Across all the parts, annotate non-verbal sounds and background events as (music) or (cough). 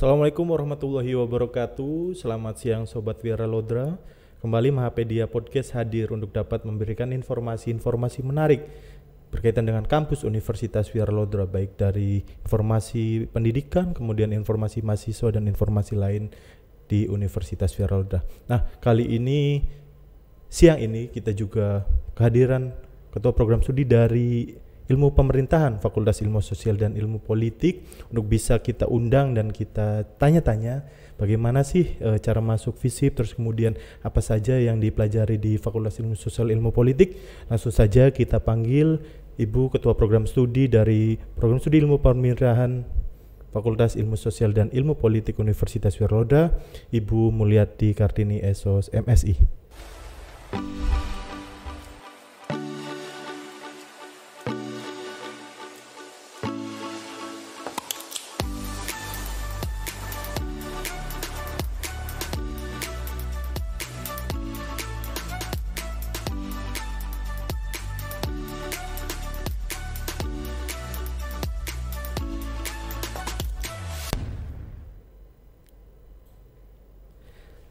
Assalamualaikum warahmatullahi wabarakatuh. Selamat siang sobat Wira Lodra. Kembali Mahapedia Podcast hadir untuk dapat memberikan informasi-informasi menarik berkaitan dengan kampus Universitas Wira Lodra baik dari informasi pendidikan, kemudian informasi mahasiswa dan informasi lain di Universitas Wira Lodra. Nah, kali ini siang ini kita juga kehadiran ketua program studi dari ilmu pemerintahan, Fakultas Ilmu Sosial dan Ilmu Politik untuk bisa kita undang dan kita tanya-tanya bagaimana sih e, cara masuk FISIP terus kemudian apa saja yang dipelajari di Fakultas Ilmu Sosial Ilmu Politik. Langsung saja kita panggil Ibu Ketua Program Studi dari Program Studi Ilmu Pemerintahan Fakultas Ilmu Sosial dan Ilmu Politik Universitas Wiroda, Ibu Mulyati Kartini Esos MSI.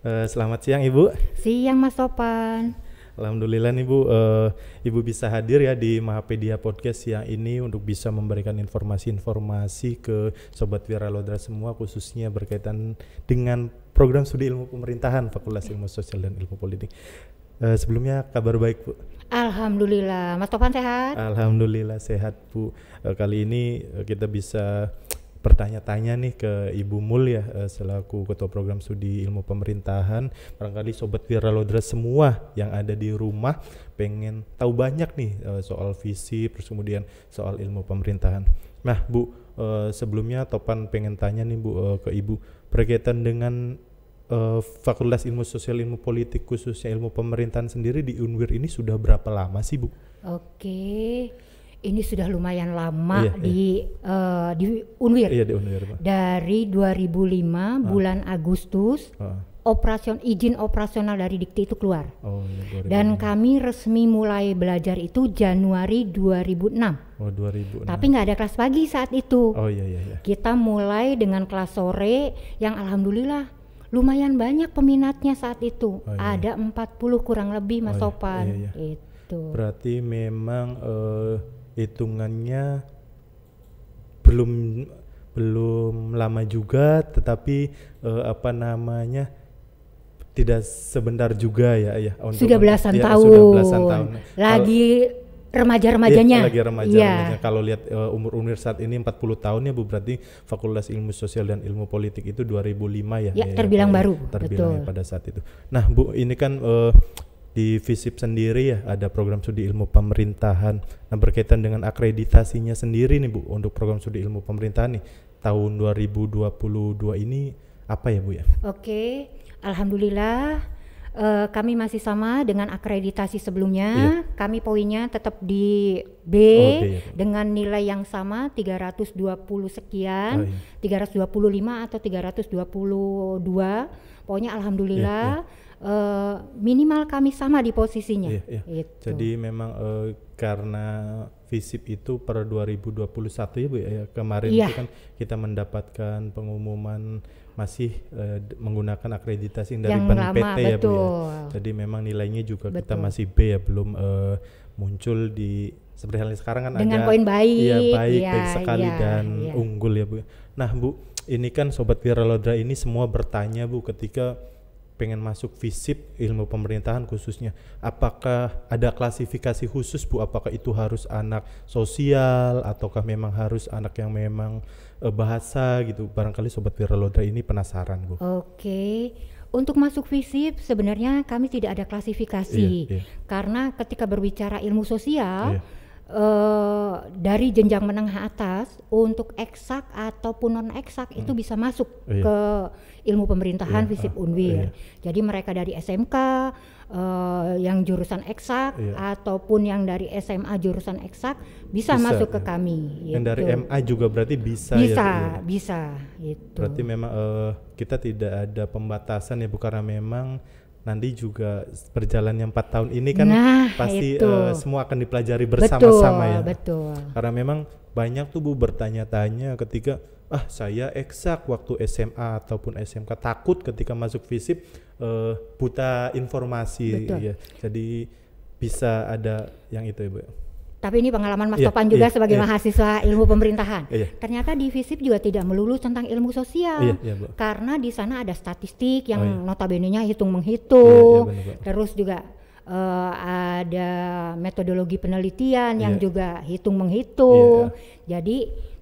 Eh, selamat siang Ibu. Siang Mas Topan. Alhamdulillah nih Bu, uh, Ibu bisa hadir ya di Mahapedia Podcast yang ini untuk bisa memberikan informasi-informasi ke Sobat Viralodra semua khususnya berkaitan dengan program studi ilmu pemerintahan Fakultas Ilmu Sosial dan Ilmu Politik. Uh, sebelumnya kabar baik Bu. Alhamdulillah, Mas Topan sehat? Alhamdulillah sehat Bu. Uh, kali ini uh, kita bisa bertanya-tanya nih ke Ibu Mul ya eh, selaku Ketua Program Studi Ilmu Pemerintahan barangkali Sobat Viralodra semua yang ada di rumah pengen tahu banyak nih eh, soal visi terus kemudian soal ilmu pemerintahan nah Bu eh, sebelumnya Topan pengen tanya nih Bu ke Ibu berkaitan dengan Fakultas Ilmu Sosial Ilmu Politik khususnya ilmu pemerintahan sendiri di UNWIR ini sudah berapa lama sih Bu? Oke ini sudah lumayan lama iya, di iya. Uh, di Unwir. Iya, di Unwir, Pak. Dari 2005 ah. bulan Agustus ah. operasion izin operasional dari Dikti itu keluar. Oh, iya, Dan kami resmi mulai belajar itu Januari 2006. Oh, 2006. Tapi nggak ada kelas pagi saat itu. Oh, iya, iya, iya. Kita mulai dengan kelas sore yang alhamdulillah lumayan banyak peminatnya saat itu. Oh, iya. iya. Ada 40 kurang lebih Mas oh, iya. Sopan. Iya, iya, iya. Itu. Berarti memang uh, hitungannya belum belum lama juga tetapi uh, apa namanya tidak sebentar juga ya ya untuk sudah belasan ya, tahun sudah belasan tahun lagi remaja-remajanya iya, lagi remaja-remajanya iya. kalau lihat uh, umur umur saat ini 40 tahun ya Bu berarti Fakultas Ilmu Sosial dan Ilmu Politik itu 2005 ya, ya ya, ya terbilang ya, ya. baru terbilang ya betul. Ya pada saat itu nah Bu ini kan uh, di FISIP sendiri ya ada program studi ilmu pemerintahan. Nah berkaitan dengan akreditasinya sendiri nih Bu untuk program studi ilmu pemerintahan nih tahun 2022 ini apa ya Bu ya? Oke, alhamdulillah uh, kami masih sama dengan akreditasi sebelumnya. Iya. Kami poinnya tetap di B oh, ya, dengan nilai yang sama 320 sekian, oh, iya. 325 atau 322. Pokoknya alhamdulillah iya, iya Eh, minimal kami sama di posisinya. Iya, iya. Gitu. Jadi memang uh, karena visip itu per 2021 ya Bu ya kemarin iya. itu kan kita mendapatkan pengumuman masih uh, menggunakan akreditasi dari yang lama, PT betul. ya Bu ya. Jadi memang nilainya juga betul. kita masih B ya belum uh, muncul di seperti halnya sekarang kan dengan ada poin baik, ya, baik, ya, baik iya, sekali ya, dan ya. unggul ya Bu. Nah Bu, ini kan sobat Viralodra ini semua bertanya Bu ketika pengen masuk visip ilmu pemerintahan khususnya apakah ada klasifikasi khusus bu apakah itu harus anak sosial ataukah memang harus anak yang memang uh, bahasa gitu barangkali sobat viraloda ini penasaran bu oke Untuk masuk visip sebenarnya kami tidak ada klasifikasi iya, iya. karena ketika berbicara ilmu sosial iya Eh, dari jenjang menengah atas untuk eksak ataupun non eksak hmm. itu bisa masuk iya. ke ilmu pemerintahan iya, visip ah, unwir. Iya. Jadi mereka dari SMK uh, eh, yang jurusan eksak iya. ataupun yang dari SMA jurusan eksak bisa, bisa masuk ke iya. kami. Gitu. Yang dari MA juga berarti bisa. Ya, bisa, ya, bisa. Gitu. Berarti memang uh, kita tidak ada pembatasan ya bu karena memang nanti juga yang empat tahun ini kan nah, pasti itu. Uh, semua akan dipelajari bersama-sama ya. Betul. Karena memang banyak tuh bu bertanya-tanya ketika ah saya eksak waktu SMA ataupun SMK takut ketika masuk visip uh, eh, buta informasi betul. ya. Jadi bisa ada yang itu ya bu. Ya? tapi ini pengalaman Mas yeah, Topan juga yeah, sebagai yeah. mahasiswa ilmu pemerintahan. Yeah. Ternyata di FISIP juga tidak melulu tentang ilmu sosial. Yeah, yeah, karena di sana ada statistik yang oh, yeah. notabene-nya hitung-menghitung. Yeah, iya, iya, yeah, terus juga uh, ada metodologi penelitian yang yeah. juga iya, hitung-menghitung. Yeah, yeah. Jadi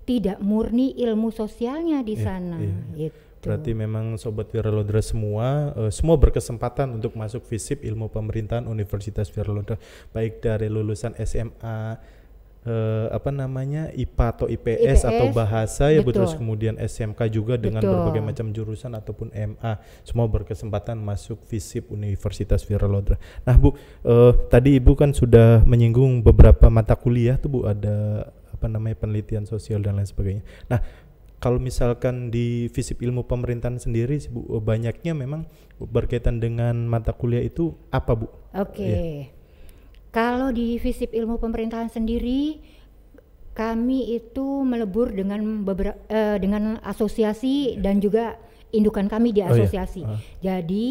tidak murni ilmu sosialnya di yeah, sana yeah. gitu. Berarti memang sobat Viralodra semua uh, semua berkesempatan untuk masuk FISIP Ilmu Pemerintahan Universitas Viralodra baik dari lulusan SMA Uh, eh, apa namanya IPA atau IPS, IPS atau bahasa ya betul. terus kemudian SMK juga dengan berbagai macam jurusan ataupun MA semua berkesempatan masuk FISIP Universitas Viralodra. Nah Bu, uh, tadi Ibu kan sudah menyinggung beberapa mata kuliah tuh Bu ada apa namanya penelitian sosial dan lain sebagainya. Nah, kalau misalkan di visip ilmu pemerintahan sendiri Bu, banyaknya memang berkaitan dengan mata kuliah itu apa Bu? Oke. Okay. Ya. Kalau di visip ilmu pemerintahan sendiri kami itu melebur dengan beberapa eh, dengan asosiasi yeah. dan juga indukan kami di asosiasi. Oh, iya. uh. Jadi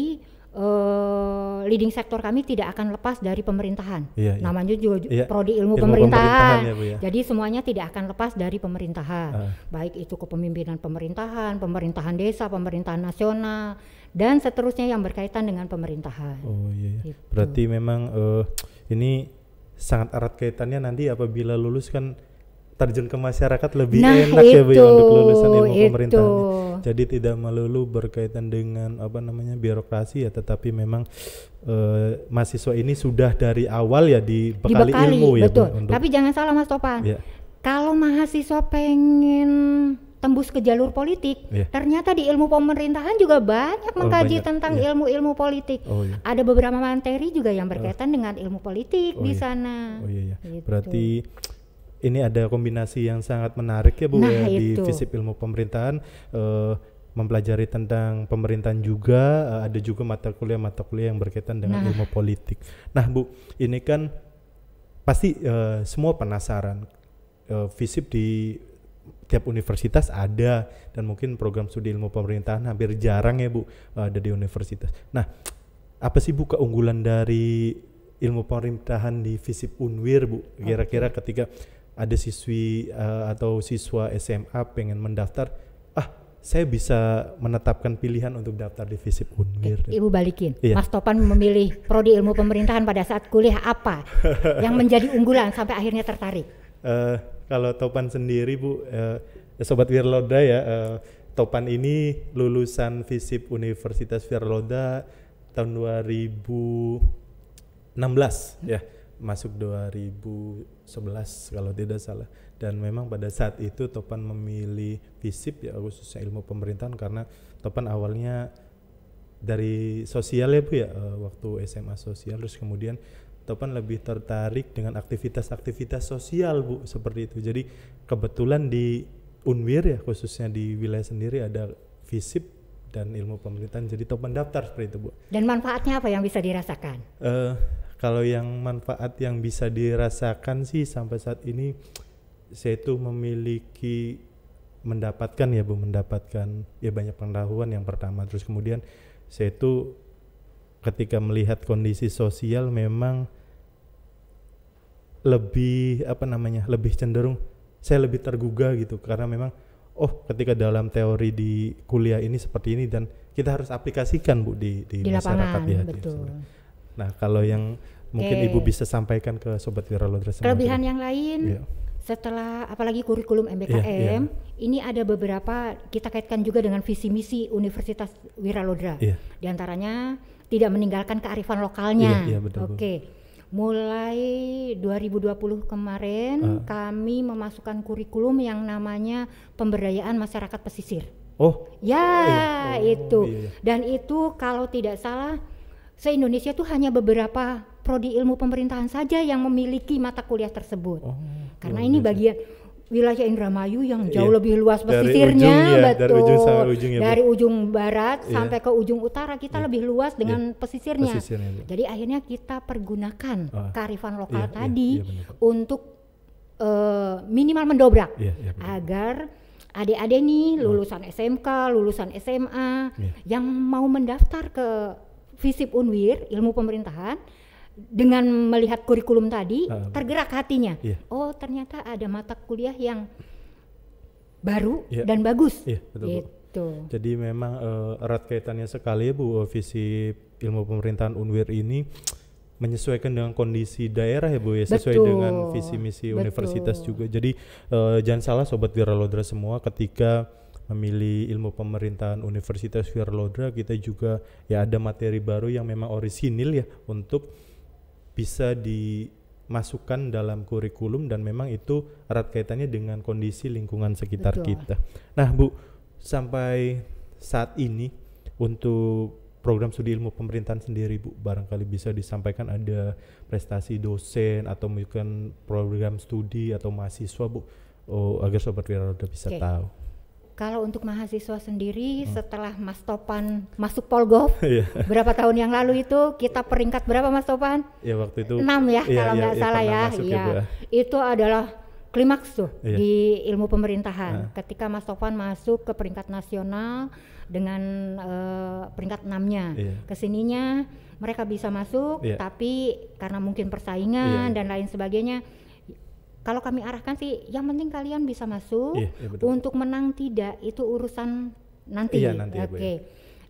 uh, leading sektor kami tidak akan lepas dari pemerintahan. Iya, iya. Namanya juga iya. prodi ilmu, ilmu pemerintahan. pemerintahan ya, ya. Jadi semuanya tidak akan lepas dari pemerintahan. Uh. Baik itu kepemimpinan pemerintahan, pemerintahan desa, pemerintahan nasional dan seterusnya yang berkaitan dengan pemerintahan. Oh iya. iya. Gitu. Berarti memang uh, ini sangat erat kaitannya nanti apabila lulus kan terjun ke masyarakat lebih nah, enak itu, ya Bu ya, untuk lulusan ilmu pemerintahan. Jadi tidak melulu berkaitan dengan apa namanya birokrasi ya, tetapi memang eh, mahasiswa ini sudah dari awal ya dibekali, dibekali ilmu ya, betul. Bu. tapi jangan salah Mas Topan. Ya. Kalau mahasiswa pengen tembus ke jalur politik. Yeah. Ternyata di ilmu pemerintahan juga banyak oh, mengkaji banyak. tentang ilmu-ilmu iya. politik. Oh, yeah. Ada beberapa materi juga yang berkaitan oh. dengan ilmu politik oh, di iya. sana. Oh iya, iya. Gitu. Berarti ini ada kombinasi yang sangat menarik ya Bu nah, ya di FISIP Ilmu Pemerintahan uh, mempelajari tentang pemerintahan juga uh, ada juga mata kuliah mata kuliah yang berkaitan dengan nah. ilmu politik. Nah Bu, ini kan pasti uh, semua penasaran uh, Visip di tiap universitas ada dan mungkin program studi ilmu pemerintahan hampir jarang ya Bu ada di universitas. Nah, apa sih Bu keunggulan dari ilmu pemerintahan di FISIP Unwir Bu kira-kira ketika ada siswi uh, atau siswa SMA pengen mendaftar ah saya bisa menetapkan pilihan untuk daftar di FISIP Unmir. Ibu balikin. Iya. Mas Topan memilih prodi ilmu pemerintahan pada saat kuliah apa (laughs) yang menjadi unggulan sampai akhirnya tertarik? Uh, kalau Topan sendiri Bu, uh, Sobat Wirloda ya, uh, Topan ini lulusan FISIP Universitas Wirloda tahun 2016 hmm. ya masuk 2011 kalau tidak salah dan memang pada saat itu Topan memilih FISIP ya khususnya ilmu pemerintahan karena Topan awalnya dari sosial ya Bu ya eh, waktu SMA sosial terus kemudian Topan lebih tertarik dengan aktivitas-aktivitas sosial Bu seperti itu jadi kebetulan di Unwir ya khususnya di wilayah sendiri ada FISIP dan ilmu pemerintahan jadi Topan daftar seperti itu bu dan manfaatnya apa yang bisa dirasakan uh, kalau yang manfaat yang bisa dirasakan sih sampai saat ini saya itu memiliki mendapatkan ya Bu mendapatkan ya banyak pengetahuan yang pertama terus kemudian saya itu ketika melihat kondisi sosial memang lebih apa namanya lebih cenderung saya lebih tergugah gitu karena memang oh ketika dalam teori di kuliah ini seperti ini dan kita harus aplikasikan bu di di, di masyarakat lapangan, ya betul. Di Nah, kalau yang mungkin okay. Ibu bisa sampaikan ke sobat virologi Kelebihan yang lain yeah. setelah apalagi kurikulum MBKM yeah, yeah. ini ada beberapa kita kaitkan juga dengan visi misi Universitas Wiralodra. Iya. Yeah. Di antaranya tidak meninggalkan kearifan lokalnya. Iya, iya, Oke. Okay. Mulai 2020 kemarin uh. kami memasukkan kurikulum yang namanya pemberdayaan masyarakat pesisir. Oh. Ya, eh, oh, itu. Iya, iya. Dan itu kalau tidak salah se-Indonesia itu hanya beberapa prodi ilmu pemerintahan saja yang memiliki mata kuliah tersebut. Oh, Karena ini bagian wilayah Indramayu yang iya. jauh yeah. lebih luas pesisirnya, iya, dari ya, Dari ujung, sampai ujung, ya, dari ujung barat yeah. sampai ke ujung utara kita yeah. lebih luas iya. dengan yeah. pesisirnya. pesisirnya Jadi akhirnya kita pergunakan oh. kearifan lokal yeah, tadi yeah, yeah, untuk uh, minimal mendobrak yeah, yeah, agar adik-adik nih lulusan SMK, lulusan SMA yeah. yang mau mendaftar ke Visip Unwir ilmu pemerintahan dengan melihat kurikulum tadi uh, tergerak hatinya. Yeah. Oh, ternyata ada mata kuliah yang baru yeah. dan bagus. Yeah, iya, betul, gitu. Jadi memang uh, erat kaitannya sekali Bu eh, visi ilmu pemerintahan Unwir ini menyesuaikan dengan kondisi daerah ya Bu ya sesuai Betul. dengan visi misi Betul. universitas juga. Jadi uh, jangan salah sobat Wiralodra semua ketika memilih ilmu pemerintahan Universitas Wirlodra kita juga ya ada materi baru yang memang orisinil ya untuk bisa dimasukkan dalam kurikulum dan memang itu erat kaitannya dengan kondisi lingkungan sekitar Betul. kita. Nah, Bu, sampai saat ini untuk program studi ilmu pemerintahan sendiri Bu barangkali bisa disampaikan ada prestasi dosen atau mungkin program studi atau mahasiswa Bu oh, agar sobat Wiralodra bisa okay. tahu. Kalau untuk mahasiswa sendiri hmm. setelah Mas Topan masuk Polgov (laughs) iya. berapa tahun yang lalu itu kita peringkat berapa Mas Topan? Ya waktu itu 6 ya iya, kalau iya, nggak iya, salah ya. Iya. Ya, itu adalah klimaks tuh iya. di ilmu pemerintahan. Nah. Ketika Mas Topan masuk ke peringkat nasional dengan uh, peringkat 6-nya. Iya. Kesininya mereka bisa masuk iya. tapi karena mungkin persaingan iya. dan lain sebagainya kalau kami arahkan sih yang penting kalian bisa masuk iya, iya betul. untuk menang tidak itu urusan nanti, iya, nanti oke okay. ya,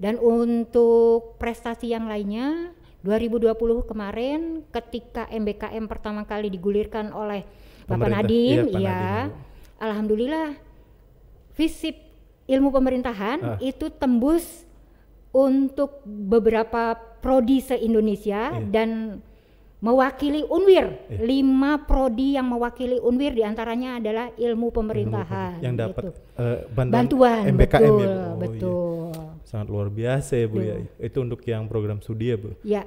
dan untuk prestasi yang lainnya 2020 kemarin ketika MBKM pertama kali digulirkan oleh Bapak Nadiem iya, ya alhamdulillah visip ilmu pemerintahan ah. itu tembus untuk beberapa prodi se-Indonesia iya. dan mewakili Unwir. Iya. Lima prodi yang mewakili Unwir diantaranya adalah ilmu pemerintahan. Ilmu yang gitu. dapat gitu. uh, bantuan, MBKM ya, betul, ya, Oh, iya. betul. Iya. Sangat luar biasa ya, Bu ya. Itu untuk yang program studi ya, Bu. Ya.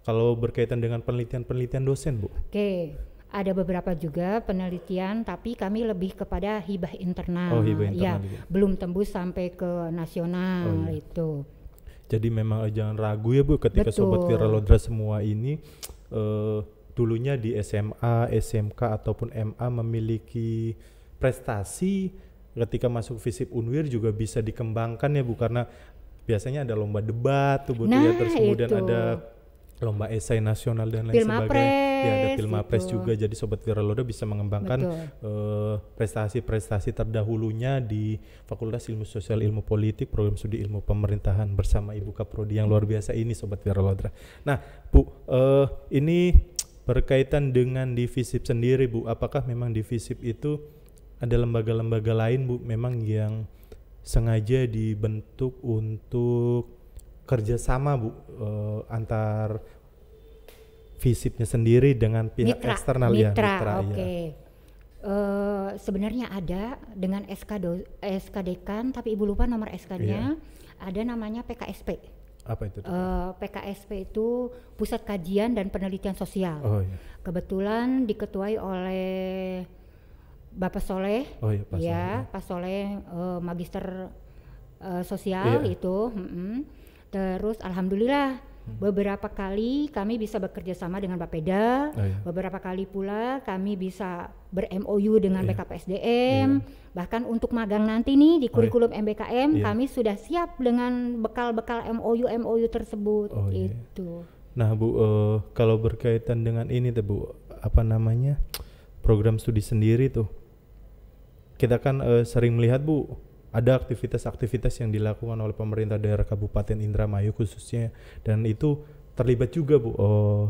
Kalau berkaitan dengan penelitian-penelitian dosen, Bu. Oke. Ada beberapa juga penelitian, tapi kami lebih kepada hibah internal. Oh, hibah internal. Ya, juga. belum tembus sampai ke nasional oh, iya. itu. Jadi memang eh, jangan ragu ya Bu ketika Betul. sobat viralodra semua ini uh, dulunya di SMA, SMK ataupun MA memiliki prestasi ketika masuk FISIP Unwir juga bisa dikembangkan ya Bu karena biasanya ada lomba debat tuh Bu nah, ya terus nah, kemudian itu. ada lomba esai nasional dan lain Pilma sebagainya. Pres, ya ada Pilmapres gitu. juga jadi sobat Viraloda bisa mengembangkan eh, prestasi-prestasi uh, terdahulunya di Fakultas Ilmu Sosial Ilmu Politik program studi Ilmu Pemerintahan bersama Ibu Kaprodi yang luar biasa ini sobat Viraloda. Nah, Bu, uh, ini berkaitan dengan divisip sendiri Bu. Apakah memang divisip itu ada lembaga-lembaga lain Bu memang yang sengaja dibentuk untuk kerjasama bu uh, antar visipnya sendiri dengan pihak mitra, eksternal iya, mitra, ya mitra iya. oke okay. ya. uh, eh, sebenarnya ada dengan SK do, SKD kan tapi ibu lupa nomor SK-nya yeah. ada namanya PKSP apa itu? Uh, eh, PKSP itu Pusat Kajian dan Penelitian Sosial. Oh, iya. Kebetulan diketuai oleh Bapak Soleh, oh, iya, Pak ya Soleh. Iya. Pak Soleh uh, Magister uh, Sosial iya. itu. Mm -hmm. Terus alhamdulillah hmm. beberapa kali kami bisa bekerja sama dengan Bapeda, oh, iya. beberapa kali pula kami bisa ber-MOU dengan oh, iya. BKPSDM, iya. bahkan untuk magang nanti nih di kurikulum oh, iya. MBKM iya. kami sudah siap dengan bekal-bekal MOU MOU tersebut oh, iya. itu. Nah, Bu, uh, kalau berkaitan dengan ini tuh Bu, apa namanya? program studi sendiri tuh. Kita kan uh, sering melihat Bu ada aktivitas-aktivitas yang dilakukan oleh pemerintah daerah Kabupaten Indramayu khususnya dan itu terlibat juga Bu oh,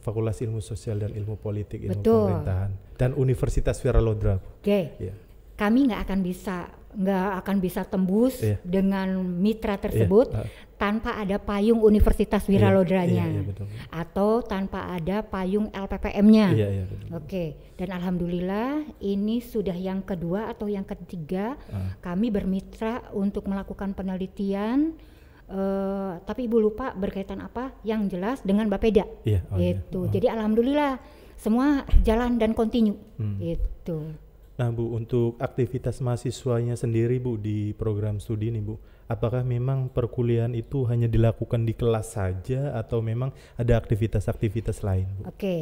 Fakultas Ilmu Sosial dan Ilmu Politik Ilmu Betul. Pemerintahan dan Universitas Viralodra. Oke. Okay. Ya. Kami nggak akan bisa nggak akan bisa tembus yeah. dengan mitra iya. tersebut yeah. tanpa ada payung Universitas iya. Wiralodranya yeah. yeah, yeah, atau tanpa ada payung LPPM-nya. Yeah, iya, yeah, Oke, okay. dan alhamdulillah ini sudah yang kedua atau yang ketiga uh. kami bermitra untuk melakukan penelitian uh, tapi Ibu lupa berkaitan apa yang jelas dengan Bapeda. Yeah, oh gitu. Yeah. Oh. Jadi alhamdulillah semua jalan dan kontinu. Hmm. Itu. Nah Bu, untuk aktivitas mahasiswanya sendiri Bu di program studi ini Bu, apakah memang perkuliahan itu hanya dilakukan di kelas saja atau memang ada aktivitas-aktivitas lain Bu? Oke,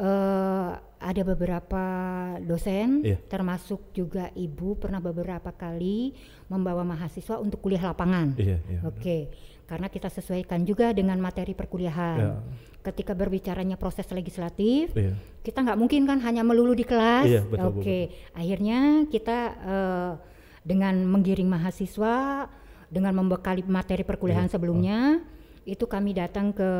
uh, ada beberapa dosen, yeah. termasuk juga Ibu pernah beberapa kali membawa mahasiswa untuk kuliah lapangan. Yeah, yeah, Oke, karena kita sesuaikan juga dengan materi perkuliahan. Yeah. Ketika berbicaranya proses legislatif, yeah. kita nggak mungkin kan hanya melulu di kelas. Yeah, iya, Oke, okay. akhirnya kita uh, dengan menggiring mahasiswa, dengan membekali materi perkuliahan yeah. sebelumnya, uh. itu kami datang ke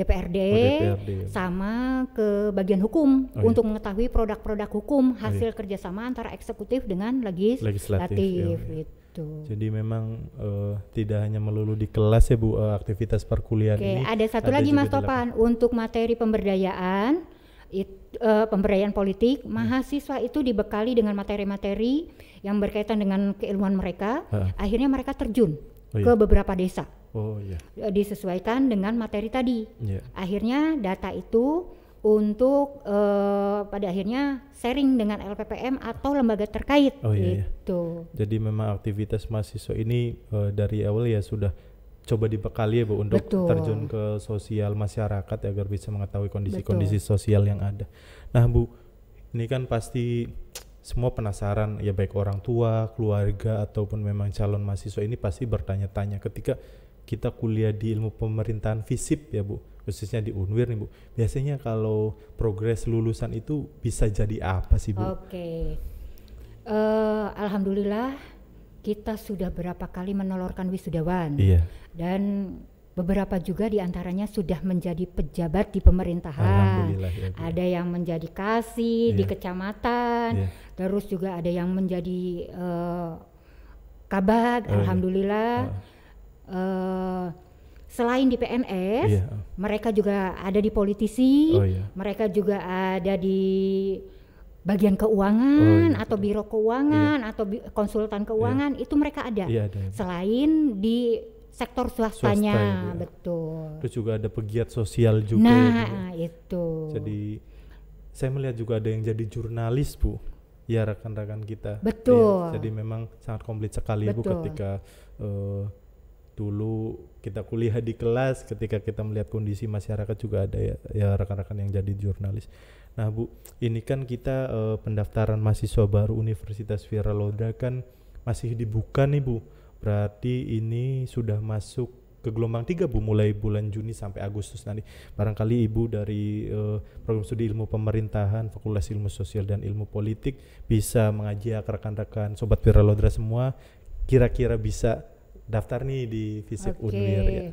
DPRD, oh, DPRD sama ke bagian hukum oh, iya. untuk mengetahui produk-produk hukum hasil oh, iya. kerjasama antara eksekutif dengan legislatif, legislatif iya. iya. gitu. Betul. Gitu. Jadi memang uh, tidak hanya melulu di kelas ya Bu uh, aktivitas perkuliahan Oke, ini. ada satu ada lagi Mas Topan untuk materi pemberdayaan it, uh, pemberdayaan politik, hmm. mahasiswa itu dibekali dengan materi-materi yang berkaitan dengan keilmuan mereka. Ha. Akhirnya mereka terjun oh, iya. ke beberapa desa. Oh iya. Disesuaikan dengan materi tadi. Yeah. Akhirnya data itu untuk uh, pada akhirnya sharing dengan LPPM atau lembaga terkait oh, iya, iya. gitu. Iya. Jadi memang aktivitas mahasiswa ini uh, dari awal ya sudah coba dibekali ya Bu untuk Betul. terjun ke sosial masyarakat ya, agar bisa mengetahui kondisi-kondisi sosial yang ada. Nah, Bu, ini kan pasti semua penasaran ya baik orang tua, keluarga ataupun memang calon mahasiswa ini pasti bertanya-tanya ketika kita kuliah di ilmu pemerintahan FISIP ya Bu khususnya di Unwir nih Bu. Biasanya kalau progres lulusan itu bisa jadi apa sih Bu? Oke. Okay. Uh, eh, Alhamdulillah kita sudah berapa kali menolorkan wisudawan. Iya. Dan beberapa juga diantaranya sudah menjadi pejabat di pemerintahan, ya, ada yang menjadi kasih iya. di kecamatan, iya. terus juga ada yang menjadi uh, eh, kabag, oh, iya. alhamdulillah. Uh, selain di PNS, iya mereka juga ada di politisi, oh, iya. mereka juga ada di bagian keuangan oh, iya. atau biro keuangan iya. atau konsultan keuangan iya. itu mereka ada. Iya, ada. Selain di sektor swastanya, Swasta, iya, iya. betul. Terus juga ada pegiat sosial juga. Nah, ya, itu. Jadi saya melihat juga ada yang jadi jurnalis, Bu. Ya rekan-rekan kita. Betul. Iya, jadi memang sangat komplit sekali betul. Bu ketika uh, dulu kita kuliah di kelas ketika kita melihat kondisi masyarakat juga ada ya, ya rekan-rekan yang jadi jurnalis. Nah Bu, ini kan kita eh, pendaftaran mahasiswa baru Universitas Viraloda kan masih dibuka nih Bu. Berarti ini sudah masuk ke gelombang tiga Bu mulai bulan Juni sampai Agustus nanti. Barangkali Ibu dari eh, program studi Ilmu Pemerintahan, Fakultas Ilmu Sosial dan Ilmu Politik bisa mengajak rekan-rekan sobat Viraloda semua kira-kira bisa daftar nih di Visip okay. Unwir ya.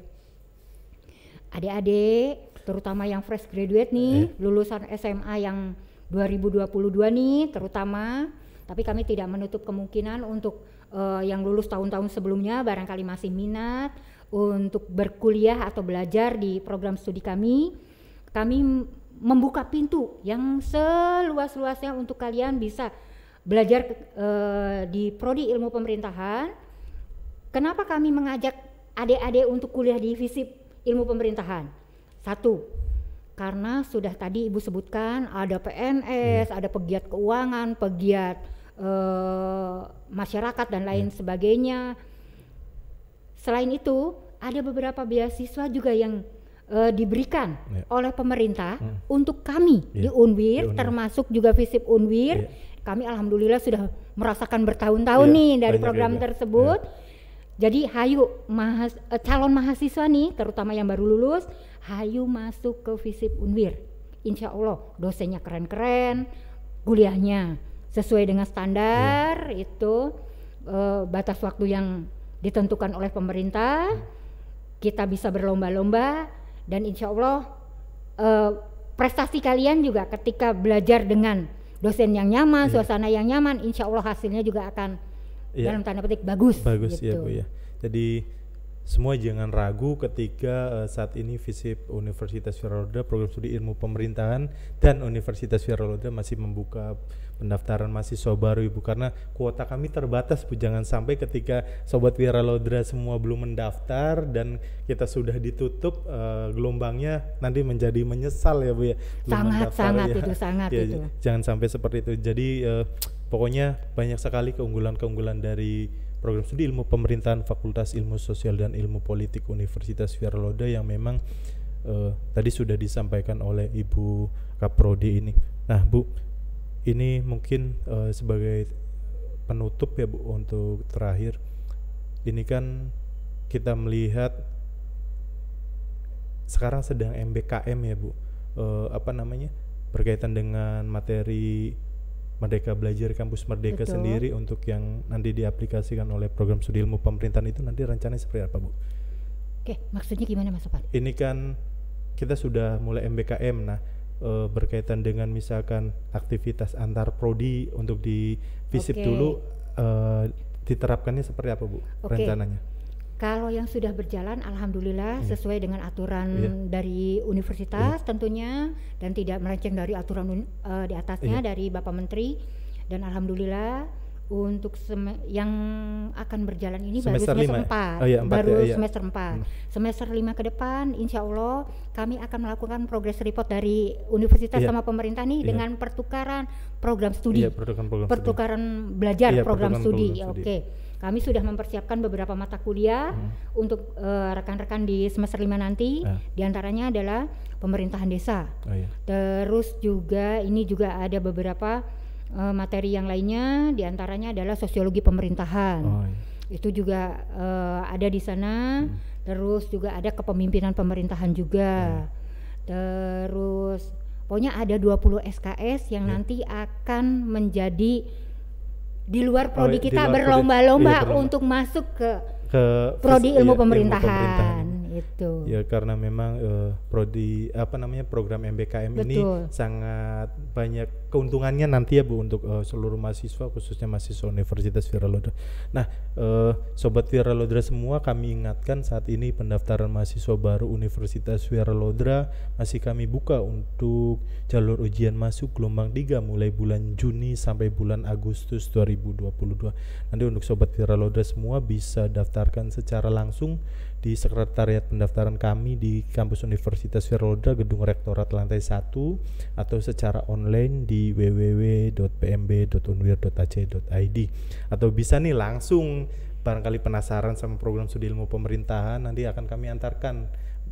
Adik-adik, terutama yang fresh graduate nih, eh. lulusan SMA yang 2022 nih terutama, tapi kami tidak menutup kemungkinan untuk uh, yang lulus tahun-tahun sebelumnya barangkali masih minat untuk berkuliah atau belajar di program studi kami. Kami membuka pintu yang seluas-luasnya untuk kalian bisa belajar uh, di prodi ilmu pemerintahan Kenapa kami mengajak adik-adik untuk kuliah di Fisip ilmu pemerintahan? Satu, karena sudah tadi Ibu sebutkan ada PNS, hmm. ada pegiat keuangan, pegiat uh, masyarakat dan lain hmm. sebagainya. Selain itu, ada beberapa beasiswa juga yang uh, diberikan yeah. oleh pemerintah hmm. untuk kami yeah. di, UNWIR, yeah, termasuk juga FISIP UNWIR. Yeah. Kami alhamdulillah sudah merasakan bertahun-tahun yeah, nih dari program juga. tersebut. Yeah jadi hayu mahas, eh, calon mahasiswa nih terutama yang baru lulus, hayu masuk ke FISIP Unwir. Insya Allah dosennya keren-keren, kuliahnya sesuai dengan standar hmm. itu e, batas waktu yang ditentukan oleh pemerintah. Hmm. Kita bisa berlomba-lomba dan insya Allah e, prestasi kalian juga ketika belajar dengan dosen yang nyaman, hmm. suasana yang nyaman, insya Allah hasilnya juga akan yeah. dalam tanda petik bagus. Bagus iya, gitu. ya bu ya. Jadi semua jangan ragu ketika uh, saat ini visip Universitas Wirauda program studi ilmu pemerintahan dan Universitas Wirauda masih membuka pendaftaran masih mahasiswa baru Ibu karena kuota kami terbatas Bu jangan sampai ketika sobat Wirauda semua belum mendaftar dan kita sudah ditutup uh, gelombangnya nanti menjadi menyesal ya Bu ya. sangat sangat sangat ya. itu sangat ya, itu. Iya. Jangan sampai seperti itu. Jadi uh, pokoknya banyak sekali keunggulan-keunggulan dari program studi ilmu pemerintahan Fakultas Ilmu Sosial dan Ilmu Politik Universitas Viraloda yang memang uh, tadi sudah disampaikan oleh Ibu Kaprodi ini. Nah, Bu, ini mungkin uh, sebagai penutup ya Bu untuk terakhir. Ini kan kita melihat sekarang sedang MBKM ya Bu. Uh, apa namanya? berkaitan dengan materi Merdeka Belajar Kampus Merdeka Betul. sendiri untuk yang nanti diaplikasikan oleh program studi ilmu pemerintahan itu nanti rencananya seperti apa, Bu? Oke, maksudnya gimana Mas Sopan? Ini kan kita sudah mulai MBKM, nah e, berkaitan dengan misalkan aktivitas antar prodi untuk di visip dulu e, diterapkannya seperti apa, Bu? Okay. Rencananya? Kalau yang sudah berjalan, alhamdulillah yeah. Hmm. sesuai dengan aturan yeah. dari universitas yeah. tentunya dan tidak melenceng dari aturan uh, di atasnya yeah. dari Bapak Menteri dan alhamdulillah untuk yang akan berjalan ini semester baru semester ya? empat, 4, oh, iya, ya, baru ya, iya. semester 4. Hmm. Semester 5 ke depan insya Allah kami akan melakukan progress report dari universitas yeah. sama pemerintah nih yeah. dengan pertukaran program studi. Yeah, iya, iya, program, pertukaran studi. belajar yeah, program, program studi. studi. Oke. Okay kami sudah mempersiapkan beberapa mata kuliah hmm. untuk rekan eh, rekan-rekan di semester 5 nanti. Ah. Ya. Di antaranya adalah pemerintahan desa. Oh, iya. Terus juga ini juga ada beberapa uh, materi yang lainnya diantaranya adalah sosiologi pemerintahan. Oh, iya. Itu juga uh, ada di sana. Hmm. Terus juga ada kepemimpinan pemerintahan juga. Hmm. Terus pokoknya ada 20 SKS yang yeah. nanti akan menjadi di luar prodi oh, kita berlomba-lomba iya, untuk masuk ke ke prodi ilmu iya, pemerintahan. Ilmu pemerintahan gitu. Ya karena memang uh, prodi apa namanya program MBKM Betul. ini sangat banyak keuntungannya nanti ya Bu untuk uh, seluruh mahasiswa khususnya mahasiswa Universitas Viralodra. Nah, uh, sobat Viralodra semua kami ingatkan saat ini pendaftaran mahasiswa baru Universitas Viralodra masih kami buka untuk jalur ujian masuk gelombang 3 mulai bulan Juni sampai bulan Agustus 2022. Nanti untuk sobat Viralodra semua bisa daftarkan secara langsung di sekretariat pendaftaran kami di kampus Universitas Veroda gedung rektorat lantai 1 atau secara online di www.pmb.unwir.ac.id atau bisa nih langsung barangkali penasaran sama program studi ilmu pemerintahan nanti akan kami antarkan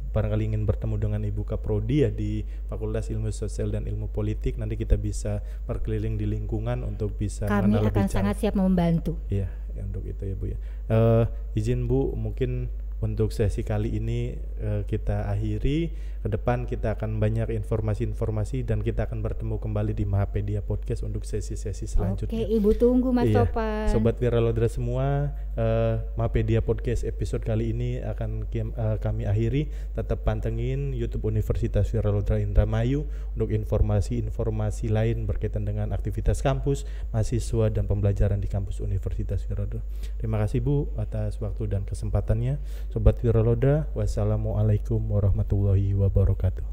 barangkali ingin bertemu dengan Ibu Kaprodi ya di Fakultas Ilmu Sosial dan Ilmu Politik nanti kita bisa berkeliling di lingkungan untuk bisa kami akan sangat siap membantu iya, ya untuk itu ya Bu ya uh, izin Bu mungkin untuk sesi kali ini uh, kita akhiri ke depan kita akan banyak informasi-informasi dan kita akan bertemu kembali di Mahapedia Podcast untuk sesi-sesi selanjutnya. Oke, Ibu tunggu Mas iya. Topan. Sobat Viralodra semua, uh, Mahapedia Podcast episode kali ini akan uh, kami akhiri. Tetap pantengin YouTube Universitas Viralodra Indramayu untuk informasi-informasi lain berkaitan dengan aktivitas kampus, mahasiswa dan pembelajaran di kampus Universitas Viralodra. Terima kasih Bu atas waktu dan kesempatannya. Sobat Viralodra. wassalamualaikum warahmatullahi wabarakatuh wabarakatuh.